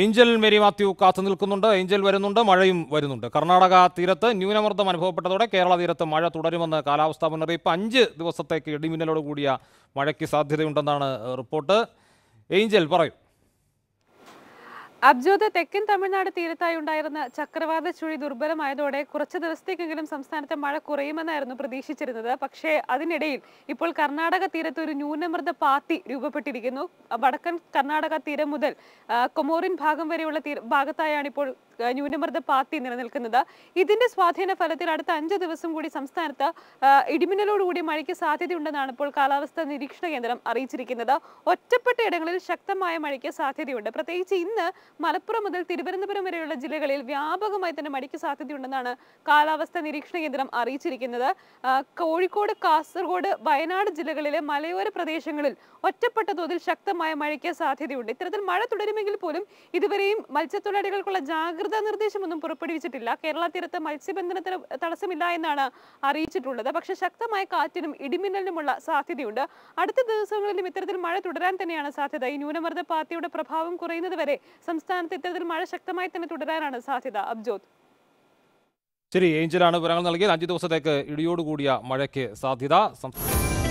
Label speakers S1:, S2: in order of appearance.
S1: Angel Mary Mathew കാത്തു നിൽക്കുന്നുണ്ട് Angel വരുന്നുണ്ട് മഴയും വരുന്നുണ്ട് കർണാടക തീരത്ത് ന്യൂനമർദ്ദം അനുഭവപ്പെട്ടതോടെ കേരള തീരത്ത് മഴ തുടരുമെന്ന് കാലാവസ്ഥാ മുന്നറിയിപ്പ് അഞ്ച് ദിവസത്തേക്ക് ഇടിമിന്നലോട് കൂടിയ മഴയ്ക്ക് സാധ്യതയുണ്ടെന്നാണ് റിപ്പോർട്ട് ഏഞ്ചൽ പറയും
S2: അബ്ജോദ് തെക്കൻ തമിഴ്നാട് തീരത്തായി ഉണ്ടായിരുന്ന ചക്രവാത ചുഴി ദുർബലമായതോടെ കുറച്ച് ദിവസത്തേക്കെങ്കിലും സംസ്ഥാനത്തെ മഴ കുറയുമെന്നായിരുന്നു പ്രതീക്ഷിച്ചിരുന്നത് പക്ഷേ അതിനിടയിൽ ഇപ്പോൾ കർണാടക തീരത്ത് ഒരു ന്യൂനമർദ്ദ പാത്തി രൂപപ്പെട്ടിരിക്കുന്നു വടക്കൻ കർണാടക തീരം മുതൽ കൊമോറിൻ ഭാഗം വരെയുള്ള ഭാഗത്തായാണ് ഇപ്പോൾ ന്യൂനമർദ്ദ പാർട്ടി നിലനിൽക്കുന്നത് ഇതിന്റെ സ്വാധീന ഫലത്തിൽ അടുത്ത അഞ്ച് ദിവസം കൂടി സംസ്ഥാനത്ത് ഇടിമിന്നലോടുകൂടി മഴയ്ക്ക് സാധ്യതയുണ്ടെന്നാണ് ഇപ്പോൾ കാലാവസ്ഥാ നിരീക്ഷണ കേന്ദ്രം അറിയിച്ചിരിക്കുന്നത് ഒറ്റപ്പെട്ട ഇടങ്ങളിൽ ശക്തമായ മഴയ്ക്ക് സാധ്യതയുണ്ട് പ്രത്യേകിച്ച് ഇന്ന് മലപ്പുറം മുതൽ തിരുവനന്തപുരം വരെയുള്ള ജില്ലകളിൽ വ്യാപകമായി തന്നെ മഴയ്ക്ക് സാധ്യതയുണ്ടെന്നാണ് കാലാവസ്ഥാ നിരീക്ഷണ കേന്ദ്രം അറിയിച്ചിരിക്കുന്നത് കോഴിക്കോട് കാസർഗോഡ് വയനാട് ജില്ലകളിലെ മലയോര പ്രദേശങ്ങളിൽ ഒറ്റപ്പെട്ട തോതിൽ ശക്തമായ മഴയ്ക്ക് സാധ്യതയുണ്ട് ഇത്തരത്തിൽ മഴ തുടരുമെങ്കിൽ പോലും ഇതുവരെയും മത്സ്യത്തൊഴിലാളികൾക്കുള്ള ജാഗ്രത ജാഗ്രതാ നിർദ്ദേശമൊന്നും പുറപ്പെടുവിച്ചിട്ടില്ല കേരള തീരത്ത് മത്സ്യബന്ധനത്തിന് തടസ്സമില്ല എന്നാണ് അറിയിച്ചിട്ടുള്ളത് പക്ഷേ ശക്തമായ കാറ്റിനും ഇടിമിന്നലിനുമുള്ള സാധ്യതയുണ്ട് അടുത്ത ദിവസങ്ങളിലും ഇത്തരത്തിൽ മഴ തുടരാൻ തന്നെയാണ് സാധ്യത ഈ ന്യൂനമർദ്ദ പാർട്ടിയുടെ പ്രഭാവം വരെ സംസ്ഥാനത്ത് ഇത്തരത്തിൽ മഴ ശക്തമായി തന്നെ തുടരാനാണ് സാധ്യത അബ്ജോത്
S1: ശരി ഏഞ്ചലാണ് വിവരങ്ങൾ നൽകിയത് അഞ്ച് ദിവസത്തേക്ക് ഇടിയോടുകൂടിയ മഴയ്ക്ക് സാധ്യത